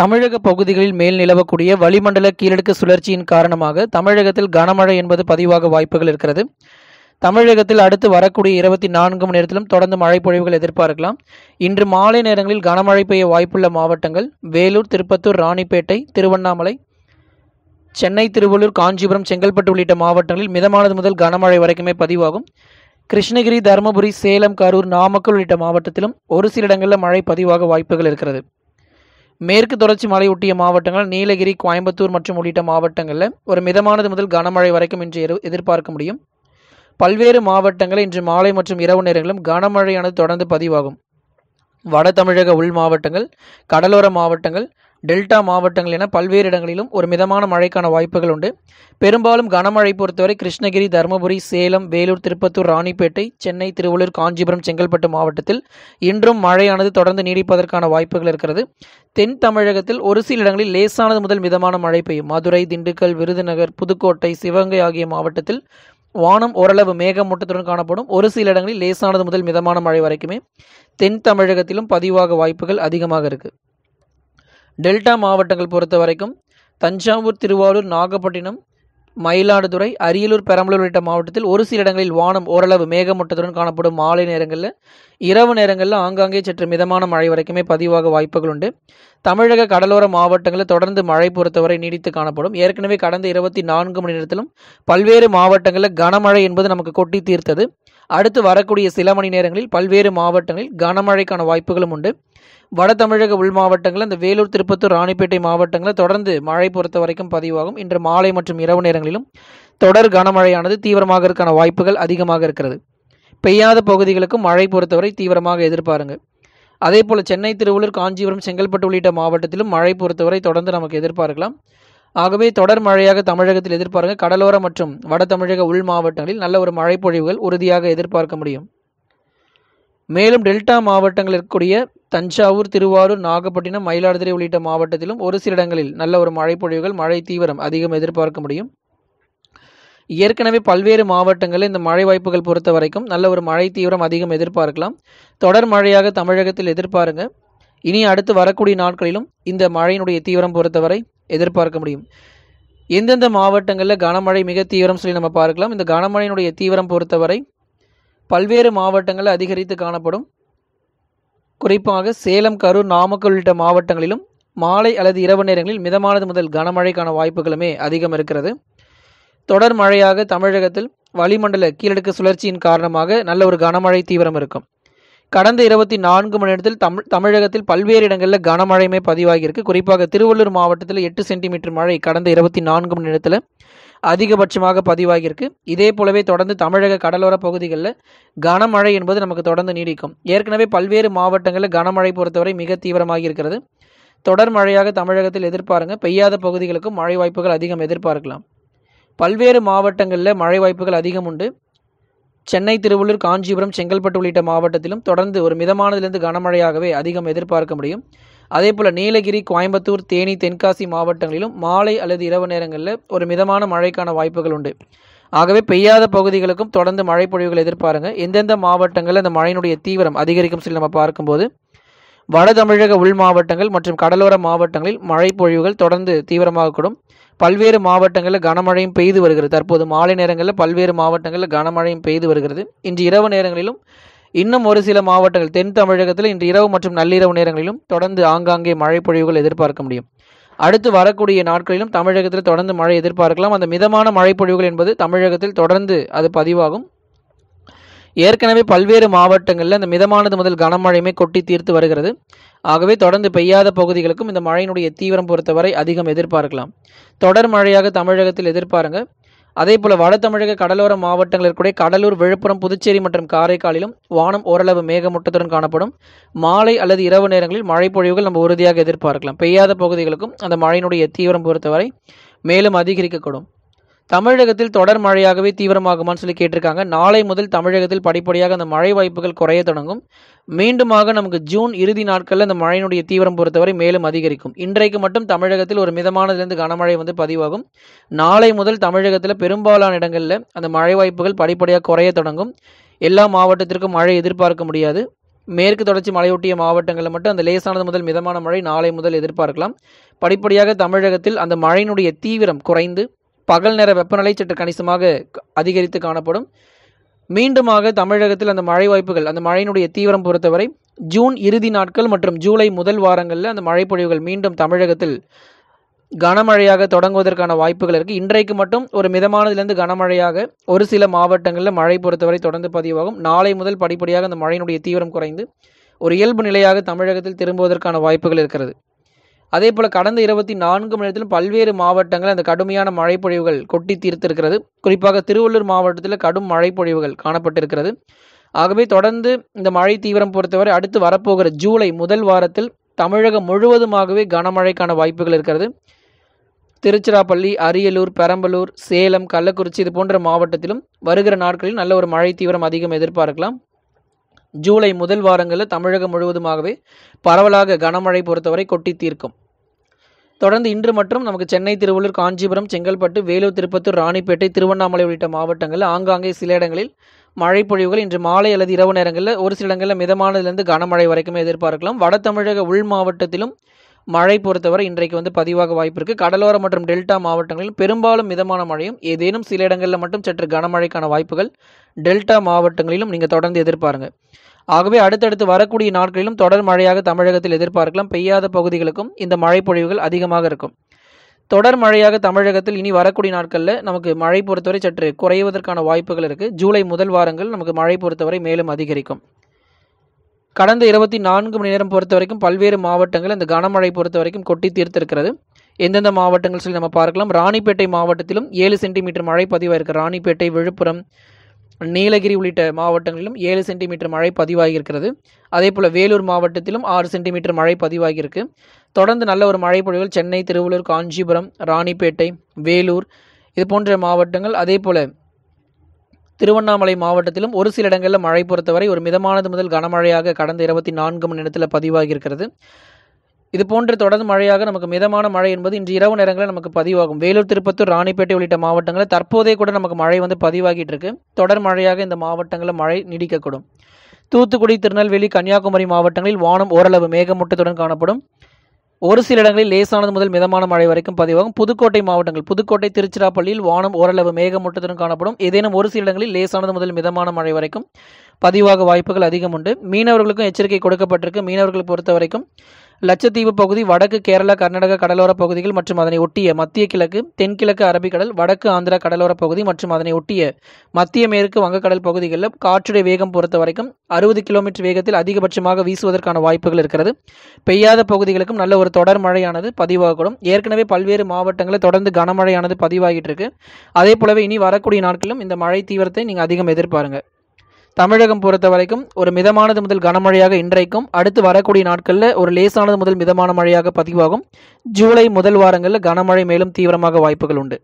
தமிழக பகுதிகளில் மேல் நிலவக்கூடிய வளிமண்டல கீழடுக்கு சுழற்சியின் காரணமாக தமிழகத்தில் கனமழை என்பது பதிவாக வாய்ப்புகள் இருக்கிறது தமிழகத்தில் அடுத்து வரக்கூடிய இருபத்தி நான்கு மணி நேரத்திலும் தொடர்ந்து மழை பொழிவுகள் எதிர்பார்க்கலாம் இன்று மாலை நேரங்களில் கனமழை பெய்ய வாய்ப்புள்ள மாவட்டங்கள் வேலூர் திருப்பத்தூர் ராணிப்பேட்டை திருவண்ணாமலை சென்னை திருவள்ளூர் காஞ்சிபுரம் செங்கல்பட்டு உள்ளிட்ட மாவட்டங்களில் மிதமானது முதல் கனமழை வரைக்குமே பதிவாகும் கிருஷ்ணகிரி தருமபுரி சேலம் கரூர் நாமக்கல் உள்ளிட்ட மாவட்டத்திலும் ஒரு சில இடங்களில் மழை பதிவாக வாய்ப்புகள் இருக்கிறது மேற்கு தொடர்ச்சி மலையொட்டிய மாவட்டங்கள் நீலகிரி கோயம்புத்தூர் மற்றும் உள்ளிட்ட மாவட்டங்களில் ஒரு மிதமானது முதல் கனமழை வரைக்கும் இன்று எதிர்பார்க்க முடியும் பல்வேறு மாவட்டங்களில் இன்று மாலை மற்றும் இரவு நேரங்களும் கனமழையானது தொடர்ந்து பதிவாகும் வட தமிழக உள் மாவட்டங்கள் கடலோர மாவட்டங்கள் டெல்டா மாவட்டங்கள் என பல்வேறு இடங்களிலும் ஒரு மிதமான மழைக்கான வாய்ப்புகள் உண்டு பெரும்பாலும் கனமழை பொறுத்தவரை கிருஷ்ணகிரி தருமபுரி சேலம் வேலூர் திருப்பத்தூர் ராணிப்பேட்டை சென்னை திருவள்ளூர் காஞ்சிபுரம் செங்கல்பட்டு மாவட்டத்தில் இன்றும் மழையானது தொடர்ந்து நீடிப்பதற்கான வாய்ப்புகள் இருக்கிறது தென் தமிழகத்தில் ஒரு சில இடங்களில் லேசானது முதல் மிதமான மழை பெய்யும் மதுரை திண்டுக்கல் விருதுநகர் புதுக்கோட்டை சிவகங்கை ஆகிய மாவட்டத்தில் வானம் ஓரளவு மேகமூட்டத்துடன் காணப்படும் ஒரு சில இடங்களில் லேசானது முதல் மிதமான மழை வரைக்குமே தென் தமிழகத்திலும் பதிவாக வாய்ப்புகள் அதிகமாக இருக்குது டெல்டா மாவட்டங்கள் பொறுத்த வரைக்கும் தஞ்சாவூர் திருவாரூர் நாகப்பட்டினம் மயிலாடுதுறை அரியலூர் பெரம்பலூர் உள்ளிட்ட மாவட்டத்தில் ஒரு சில இடங்களில் வானம் ஓரளவு மேகமூட்டத்துடன் காணப்படும் மாலை நேரங்களில் இரவு நேரங்களில் ஆங்காங்கே சற்று மிதமான மழை வரைக்குமே பதிவாக வாய்ப்புகள் உண்டு தமிழக கடலோர மாவட்டங்களில் தொடர்ந்து மழை பொறுத்தவரை நீடித்து காணப்படும் ஏற்கனவே கடந்த இருபத்தி நான்கு மணி நேரத்திலும் பல்வேறு மாவட்டங்களில் கனமழை என்பது நமக்கு கொட்டி தீர்த்தது அடுத்து வரக்கூடிய சில மணி நேரங்களில் பல்வேறு மாவட்டங்களில் கனமழைக்கான வாய்ப்புகளும் உண்டு வட தமிழக உள் மாவட்டங்கள் இந்த வேலூர் திருப்பத்தூர் ராணிப்பேட்டை மாவட்டங்களில் தொடர்ந்து மழை பொறுத்த வரைக்கும் பதிவாகும் இன்று மாலை மற்றும் இரவு நேரங்களிலும் தொடர் கனமழையானது தீவிரமாக இருக்கான வாய்ப்புகள் அதிகமாக இருக்கிறது பெய்யாத பகுதிகளுக்கும் மழை பொறுத்தவரை தீவிரமாக எதிர்பாருங்க அதே போல் சென்னை திருவள்ளூர் காஞ்சிபுரம் செங்கல்பட்டு உள்ளிட்ட மாவட்டத்திலும் மழை பொறுத்தவரை தொடர்ந்து நமக்கு எதிர்பார்க்கலாம் ஆகவே தொடர் மழையாக தமிழகத்தில் எதிர்பாருங்க கடலோர மற்றும் வட தமிழக உள் மாவட்டங்களில் நல்ல ஒரு மழை பொழிவுகள் உறுதியாக எதிர்பார்க்க முடியும் மேலும் டெல்டா மாவட்டங்களில் இருக்கக்கூடிய தஞ்சாவூர் திருவாரூர் நாகப்பட்டினம் மயிலாடுதுறை உள்ளிட்ட மாவட்டத்திலும் ஒரு சில இடங்களில் நல்ல ஒரு மழை பொழிவுகள் மழை தீவிரம் அதிகம் எதிர்பார்க்க முடியும் ஏற்கனவே பல்வேறு மாவட்டங்களில் இந்த மழை வாய்ப்புகள் பொறுத்த வரைக்கும் நல்ல ஒரு மழை தீவிரம் அதிகம் எதிர்பார்க்கலாம் தொடர் மழையாக தமிழகத்தில் எதிர்பாருங்க இனி அடுத்து வரக்கூடிய நாட்களிலும் இந்த மழையினுடைய தீவிரம் பொறுத்தவரை எதிர்பார்க்க முடியும் எந்தெந்த மாவட்டங்களில் கனமழை மிக தீவிரம் சொல்லி நம்ம பார்க்கலாம் இந்த கனமழையினுடைய தீவிரம் பொறுத்தவரை பல்வேறு மாவட்டங்களில் அதிகரித்து காணப்படும் குறிப்பாக சேலம் கரூர் நாமக்கல் உள்ளிட்ட மாவட்டங்களிலும் மாலை அல்லது இரவு நேரங்களில் மிதமானது முதல் கனமழைக்கான வாய்ப்புகளுமே அதிகம் இருக்கிறது தொடர் மழையாக தமிழகத்தில் வளிமண்டல கீழடுக்கு சுழற்சியின் காரணமாக நல்ல ஒரு கனமழை தீவிரம் இருக்கும் கடந்த இருபத்தி நான்கு மணி நேரத்தில் தமிழ் தமிழகத்தில் பல்வேறு இடங்களில் கனமழையுமே பதிவாகியிருக்கு குறிப்பாக திருவள்ளூர் மாவட்டத்தில் எட்டு சென்டிமீட்டர் மழை கடந்த இருபத்தி நான்கு மணி நேரத்தில் அதிகபட்சமாக பதிவாகியிருக்கு இதே போலவே தொடர்ந்து தமிழக கடலோர பகுதிகளில் கனமழை என்பது நமக்கு தொடர்ந்து நீடிக்கும் ஏற்கனவே பல்வேறு மாவட்டங்களில் கனமழை பொறுத்தவரை மிக தீவிரமாக இருக்கிறது தொடர் மழையாக தமிழகத்தில் எதிர்பாருங்க பெய்யாத பகுதிகளுக்கும் மழை வாய்ப்புகள் அதிகம் எதிர்பார்க்கலாம் பல்வேறு மாவட்டங்களில் மழை வாய்ப்புகள் அதிகம் உண்டு சென்னை திருவள்ளூர் காஞ்சிபுரம் செங்கல்பட்டு உள்ளிட்ட மாவட்டத்திலும் தொடர்ந்து ஒரு மிதமானதிலிருந்து கனமழையாகவே அதிகம் எதிர்பார்க்க முடியும் அதேபோல் நீலகிரி கோயம்புத்தூர் தேனி தென்காசி மாவட்டங்களிலும் மாலை அல்லது இரவு நேரங்களில் ஒரு மிதமான மழைக்கான வாய்ப்புகள் உண்டு ஆகவே பெய்யாத பகுதிகளுக்கும் தொடர்ந்து மழை பொழிவுகள் எதிர்பாருங்க எந்தெந்த மாவட்டங்களில் அந்த மழையினுடைய தீவிரம் அதிகரிக்கும் சொல்லி நம்ம பார்க்கும்போது வட தமிழக உள் மாவட்டங்கள் மற்றும் கடலோர மாவட்டங்களில் மழை பொழிவுகள் தொடர்ந்து தீவிரமாகக்கூடும் பல்வேறு மாவட்டங்களில் கனமழையும் பெய்து வருகிறது தற்போது மாலை நேரங்களில் பல்வேறு மாவட்டங்களில் கனமழையும் பெய்து வருகிறது இன்று இரவு நேரங்களிலும் இன்னும் ஒரு சில மாவட்டங்கள் தென் தமிழகத்தில் இன்று இரவு மற்றும் நள்ளிரவு நேரங்களிலும் தொடர்ந்து ஆங்காங்கே மழை பொழிவுகள் எதிர்பார்க்க முடியும் அடுத்து வரக்கூடிய நாட்களிலும் தமிழகத்தில் தொடர்ந்து மழை எதிர்பார்க்கலாம் அந்த மிதமான மழைப்பொழிவுகள் என்பது தமிழகத்தில் தொடர்ந்து அது பதிவாகும் ஏற்கனவே பல்வேறு மாவட்டங்களில் அந்த மிதமானது முதல் கனமழையுமே கொட்டி தீர்த்து வருகிறது ஆகவே தொடர்ந்து பெய்யாத பகுதிகளுக்கும் இந்த மழையினுடைய தீவிரம் பொறுத்தவரை அதிகம் எதிர்பார்க்கலாம் தொடர் மழையாக தமிழகத்தில் எதிர்பாருங்க அதே போல் வட தமிழக கடலோர மாவட்டங்களில் இருக்கக்கூடிய கடலூர் விழுப்புரம் புதுச்சேரி மற்றும் காரைக்காலிலும் வானம் ஓரளவு மேகமூட்டத்துடன் காணப்படும் மாலை அல்லது இரவு நேரங்களில் மழை பொழிவுகள் நம்ம உறுதியாக எதிர்பார்க்கலாம் பெய்யாத பகுதிகளுக்கும் அந்த மழையினுடைய தீவிரம் பொறுத்தவரை மேலும் அதிகரிக்கக்கூடும் தமிழகத்தில் தொடர் மழையாகவே தீவிரமாகுமான்னு சொல்லி கேட்டிருக்காங்க நாளை முதல் தமிழகத்தில் படிப்படியாக அந்த மழை வாய்ப்புகள் குறைய தொடங்கும் மீண்டுமாக நமக்கு ஜூன் இறுதி நாட்களில் அந்த மழையினுடைய தீவிரம் பொறுத்தவரை மேலும் அதிகரிக்கும் இன்றைக்கு மட்டும் தமிழகத்தில் ஒரு மிதமானதுலேருந்து கனமழை வந்து பதிவாகும் நாளை முதல் தமிழகத்தில் பெரும்பாலான இடங்களில் அந்த மழை வாய்ப்புகள் படிப்படியாக குறைய தொடங்கும் எல்லா மாவட்டத்திற்கும் மழை எதிர்பார்க்க முடியாது மேற்கு தொடர்ச்சி மலையொட்டிய மாவட்டங்களில் மட்டும் அந்த லேசானது முதல் மிதமான மழை நாளை முதல் எதிர்பார்க்கலாம் படிப்படியாக தமிழகத்தில் அந்த மழையினுடைய தீவிரம் குறைந்து பகல் நேர வெப்பநிலை சற்று கணிசமாக அதிகரித்து காணப்படும் மீண்டுமாக தமிழகத்தில் அந்த மழை வாய்ப்புகள் அந்த மழையினுடைய தீவிரம் பொறுத்தவரை ஜூன் இறுதி நாட்கள் மற்றும் ஜூலை முதல் வாரங்களில் அந்த மழைப்பொழிவுகள் மீண்டும் தமிழகத்தில் கனமழையாக தொடங்குவதற்கான வாய்ப்புகள் இருக்குது இன்றைக்கு மட்டும் ஒரு மிதமானதுலேருந்து கனமழையாக ஒரு சில மாவட்டங்களில் மழை பொறுத்தவரை தொடர்ந்து பதிவாகும் நாளை முதல் படிப்படியாக அந்த மழையினுடைய தீவிரம் குறைந்து ஒரு இயல்பு நிலையாக தமிழகத்தில் திரும்புவதற்கான வாய்ப்புகள் இருக்கிறது அதே போல் கடந்த இருபத்தி நான்கு மணி நேரத்திலும் பல்வேறு மாவட்டங்கள் அந்த கடுமையான மழைப்பொழிவுகள் கொட்டி தீர்த்திருக்கிறது குறிப்பாக திருவள்ளூர் மாவட்டத்தில் கடும் மழைப்பொழிவுகள் காணப்பட்டிருக்கிறது ஆகவே தொடர்ந்து இந்த மழை தீவிரம் பொறுத்தவரை அடுத்து வரப்போகிற ஜூலை முதல் வாரத்தில் தமிழகம் முழுவதுமாகவே கனமழைக்கான வாய்ப்புகள் இருக்கிறது திருச்சிராப்பள்ளி அரியலூர் பெரம்பலூர் சேலம் கள்ளக்குறிச்சி இது போன்ற மாவட்டத்திலும் வருகிற நாட்களில் நல்ல ஒரு மழை தீவிரம் அதிகம் எதிர்பார்க்கலாம் ஜூலை முதல் வாரங்களில் தமிழகம் முழுவதுமாகவே பரவலாக கனமழை பொறுத்தவரை கொட்டி தீர்க்கும் தொடர்ந்து இன்று மற்றும் நமக்கு சென்னை திருவள்ளூர் காஞ்சிபுரம் செங்கல்பட்டு வேலூர் திருப்பத்தூர் ராணிப்பேட்டை திருவண்ணாமலை உள்ளிட்ட மாவட்டங்களில் ஆங்காங்கே சில இடங்களில் மழைப்பொழிவுகள் இன்று மாலை அல்லது இரவு நேரங்களில் ஒரு சில இடங்களில் மிதமானதிலிருந்து கனமழை வரைக்குமே எதிர்பார்க்கலாம் வட தமிழக உள் மாவட்டத்திலும் மழை பொறுத்தவரை இன்றைக்கு வந்து பதிவாக வாய்ப்பு இருக்குது கடலோரம் மற்றும் டெல்டா மாவட்டங்களில் பெரும்பாலும் மிதமான மழையும் ஏதேனும் சில இடங்களில் மட்டும் சற்று கனமழைக்கான வாய்ப்புகள் டெல்டா மாவட்டங்களிலும் நீங்கள் தொடர்ந்து எதிர்பாருங்க ஆகவே அடுத்தடுத்து வரக்கூடிய நாட்களிலும் தொடர் மழையாக தமிழகத்தில் எதிர்பார்க்கலாம் பெய்யாத பகுதிகளுக்கும் இந்த மழைப்பொழிவுகள் அதிகமாக இருக்கும் தொடர் மழையாக தமிழகத்தில் இனி வரக்கூடிய நாட்களில் நமக்கு மழை பொறுத்தவரை சற்று குறைவதற்கான வாய்ப்புகள் இருக்குது ஜூலை முதல் வாரங்கள் நமக்கு மழை பொறுத்தவரை மேலும் அதிகரிக்கும் கடந்த இருபத்தி நான்கு மணி நேரம் பொறுத்த வரைக்கும் பல்வேறு மாவட்டங்கள் இந்த கனமழை பொறுத்த வரைக்கும் கொட்டி தீர்த்திருக்கிறது எந்தெந்த மாவட்டங்கள் சொல்லி நம்ம பார்க்கலாம் ராணிப்பேட்டை மாவட்டத்திலும் ஏழு சென்டிமீட்டர் மழை பதிவாயிருக்கு ராணிப்பேட்டை விழுப்புரம் நீலகிரி உள்ளிட்ட மாவட்டங்களிலும் ஏழு சென்டிமீட்டர் மழை பதிவாகியிருக்கிறது அதே போல் வேலூர் மாவட்டத்திலும் ஆறு சென்டிமீட்டர் மழை பதிவாகியிருக்கு தொடர்ந்து நல்ல ஒரு மழை பொழிவுகள் சென்னை திருவள்ளூர் காஞ்சிபுரம் ராணிப்பேட்டை வேலூர் இது போன்ற மாவட்டங்கள் அதே போல் திருவண்ணாமலை மாவட்டத்திலும் ஒரு சில இடங்களில் மழை பொறுத்தவரை ஒரு மிதமானது முதல் கனமழையாக கடந்த இருபத்தி நான்கு மணி நேரத்தில் பதிவாகியிருக்கிறது இது போன்று தொடர்ந்து மழையாக நமக்கு மிதமான மழை என்பது இன்று இரவு நேரங்களில் நமக்கு பதிவாகும் வேலூர் திருப்பத்தூர் ராணிப்பேட்டை உள்ளிட்ட மாவட்டங்களில் தற்போதே கூட நமக்கு மழை வந்து பதிவாகிட்டு இருக்கு தொடர் மழையாக இந்த மாவட்டங்களில் மழை நீடிக்கக்கூடும் தூத்துக்குடி திருநெல்வேலி கன்னியாகுமரி மாவட்டங்களில் வானம் ஓரளவு மேகமூட்டத்துடன் காணப்படும் ஒரு சில இடங்களில் லேசானது முதல் மிதமான மழை வரைக்கும் பதிவாகும் புதுக்கோட்டை மாவட்டங்கள் புதுக்கோட்டை திருச்சிராப்பள்ளியில் வானம் ஓரளவு மேகமூட்டத்துடன் காணப்படும் ஏதேனும் ஒரு சில இடங்களில் லேசானது முதல் மிதமான மழை வரைக்கும் பதிவாக வாய்ப்புகள் அதிகம் உண்டு மீனவர்களுக்கும் எச்சரிக்கை கொடுக்கப்பட்டிருக்கு மீனவர்களை பொறுத்த வரைக்கும் லட்சத்தீவு பகுதி வடக்கு கேரளா கர்நாடக கடலோர பகுதிகள் மற்றும் அதனை ஒட்டிய மத்திய கிழக்கு தென்கிழக்கு அரபிக்கடல் வடக்கு ஆந்திரா கடலோர பகுதி மற்றும் அதனை ஒட்டிய மத்திய மேற்கு வங்கக்கடல் பகுதிகளில் காற்றுடைய வேகம் பொறுத்த வரைக்கும் அறுபது கிலோமீட்டர் வேகத்தில் அதிகபட்சமாக வீசுவதற்கான வாய்ப்புகள் இருக்கிறது பெய்யாத பகுதிகளுக்கும் நல்ல ஒரு தொடர் மழையானது பதிவாகக்கூடும் ஏற்கனவே பல்வேறு மாவட்டங்களில் தொடர்ந்து கனமழையானது பதிவாகிட்டு இருக்கு அதே போலவே இனி வரக்கூடிய நாட்களிலும் இந்த மழை தீவிரத்தை நீங்கள் அதிகம் எதிர்பாருங்க தமிழகம் பொறுத்த வரைக்கும் ஒரு மிதமானது முதல் கனமழையாக இன்றைக்கும் அடுத்து வரக்கூடிய நாட்களில் ஒரு லேசானது முதல் மிதமான மழையாக பதிவாகும் ஜூலை முதல் வாரங்களில் கனமழை மேலும் தீவிரமாக வாய்ப்புகள் உண்டு